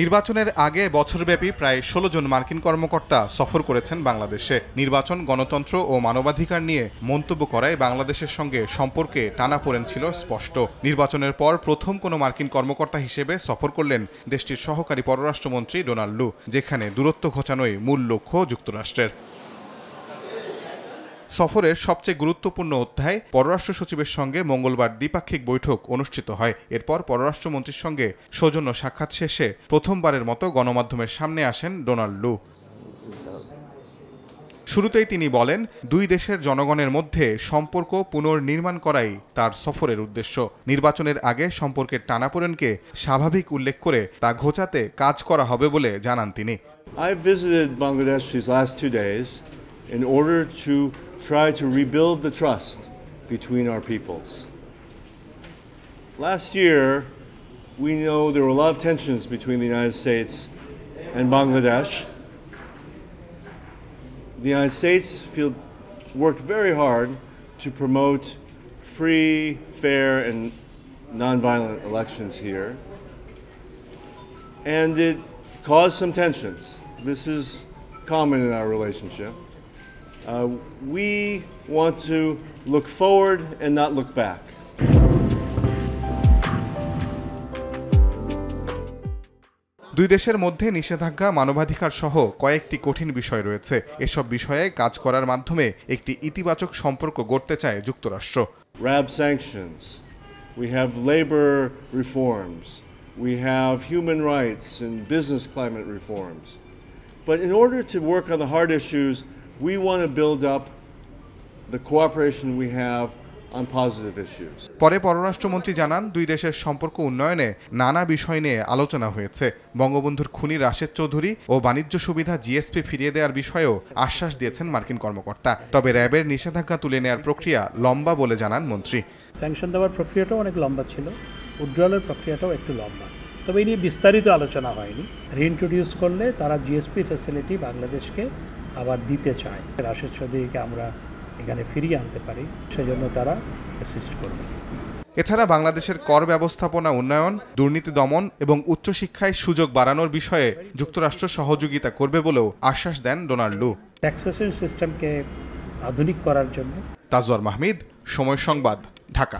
নির্বাচনের আগে বছরব্যাপী প্রায় ষোলো জন মার্কিন কর্মকর্তা সফর করেছেন বাংলাদেশে নির্বাচন গণতন্ত্র ও মানবাধিকার নিয়ে মন্তব্য করায় বাংলাদেশের সঙ্গে সম্পর্কে টানাপোড়েন ছিল স্পষ্ট নির্বাচনের পর প্রথম কোনো মার্কিন কর্মকর্তা হিসেবে সফর করলেন দেশটির সহকারী পররাষ্ট্রমন্ত্রী ডোনাল্ড লু যেখানে দূরত্ব ঘোচানোই মূল লক্ষ্য যুক্তরাষ্ট্রের সফরের সবচেয়ে গুরুত্বপূর্ণ অধ্যায় পররাষ্ট্র সচিবের সঙ্গে মঙ্গলবার দ্বিপাক্ষিক বৈঠক অনুষ্ঠিত হয় এরপর পররাষ্ট্রমন্ত্রীর সঙ্গে সৌজন্য সাক্ষাৎ শেষে প্রথমবারের মতো গণমাধ্যমের সামনে আসেন ডোনাল্ড লু শুরুতেই তিনি বলেন দুই দেশের জনগণের মধ্যে সম্পর্ক পুনর্নির্মাণ করাই তার সফরের উদ্দেশ্য নির্বাচনের আগে সম্পর্কের টানাপোড়েনকে স্বাভাবিক উল্লেখ করে তা ঘোচাতে কাজ করা হবে বলে জানান তিনি I visited Bangladesh these last two days in order to try to rebuild the trust between our peoples. Last year, we know there were a lot of tensions between the United States and Bangladesh. The United States worked very hard to promote free, fair, and nonviolent elections here. And it caused some tensions. This is common in our relationship. Uh, we want to look forward and not look back. দুই দেশের মধ্যে নিষেধাজ্ঞা মানবাধিকার সহ কয়েকটি কঠিন বিষয় রয়েছে এসব বিষয়ে কাজ করার মাধ্যমে একটি ইতিবাচক সম্পর্ক গড়তে চায় যুক্তরাষ্ট্র RAB sanctions. We have labor reforms. We have human rights and business climate reforms. But in order to work on the hard issues, We want to build up the cooperation we have পরে পররাষ্ট্রমন্ত্রী জানান দুই দেশের সম্পর্ক উন্নয়নে নানা বিষয় নিয়ে আলোচনা হয়েছে বঙ্গবন্ধুর খুনি রাশেদ চৌধুরী ও বাণিজ্য সুবিধা জিএসপি ফিরিয়ে দেওয়ার বিষয়েও আশ্বাস দিয়েছেন মার্কিন কর্মকর্তা তবে র্যাবের নিষেধাজ্ঞা তুলে নেওয়ার প্রক্রিয়া লম্বা বলে জানান মন্ত্রী স্যাংশন দেওয়ার প্রক্রিয়াটাও অনেক লম্বা ছিল উড্ডয়নের প্রক্রিয়াটাও একটু লম্বা তবে এই নিয়ে বিস্তারিত আলোচনা হয়নি রিইন্ট্রোডিউস করলে তারা জিএসপি ফ্যাসিলিটি বাংলাদেশকে আবার দিতে চায় রাশেদ চৌধুরীকে আমরা এখানে ফিরিয়ে আনতে পারি সেজন্য তারা অ্যাসিস্ট করবে এছাড়া বাংলাদেশের কর ব্যবস্থাপনা উন্নয়ন দুর্নীতি দমন এবং উচ্চশিক্ষায় সুযোগ বাড়ানোর বিষয়ে যুক্তরাষ্ট্র সহযোগিতা করবে বলেও আশ্বাস দেন ডোনাল্ড লু ট্যাক্সেশন সিস্টেমকে আধুনিক করার জন্য তাজওয়ার মাহমিদ সময় সংবাদ ঢাকা